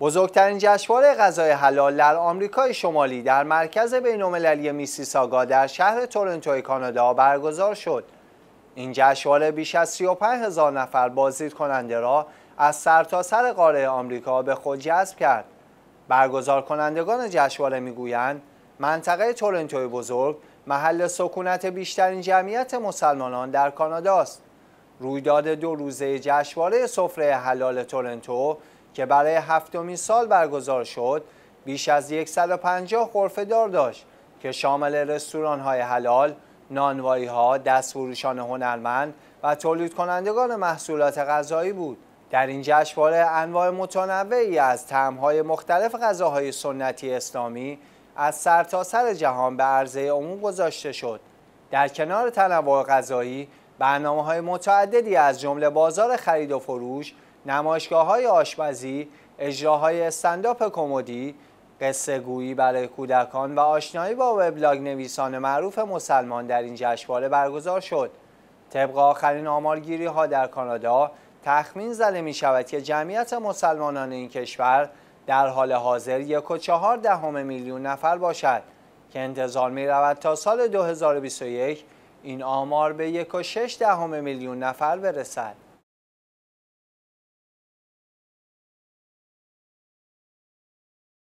بزرگترین جشنواره غذای حلال در آمریکای شمالی در مرکز بین‌المللی میسیساگا در شهر تورنتو کانادا برگزار شد. این جشنواره بیش از 35 هزار نفر بازدید کننده را از سرتاسر سر قاره آمریکا به خود جذب کرد. برگزار کنندگان جشنواره میگویند منطقه تورنتو بزرگ محل سکونت بیشترین جمعیت مسلمانان در کانادا است. رویداد دو روزه جشنواره سفره حلال تورنتو که برای هفتمین سال برگزار شد بیش از 150 غرفه دار داشت که شامل رستوران های حلال، نانوایی ها، فروشان هنرمند و تولید کنندگان محصولات غذایی بود. در این جشنواره انواع متنوعی از های مختلف غذاهای سنتی اسلامی از سرتاسر سر جهان به عرضه عموم گذاشته شد. در کنار تنوع غذایی، برنامه های متعددی از جمله بازار خرید و فروش، نمایشگاه های آشپزی، اجراهای استنداپ کمدی، قصه گویی برای کودکان و آشنایی با وبلاگ نویسان معروف مسلمان در این جشنواره برگزار شد. طبق آخرین آمارگیری ها در کانادا، تخمین زده می شود که جمعیت مسلمانان این کشور در حال حاضر یک و چهار دهم میلیون نفر باشد که انتظار می رود تا سال 2021 این آمار به یک و شش دهم میلیون نفر برسد.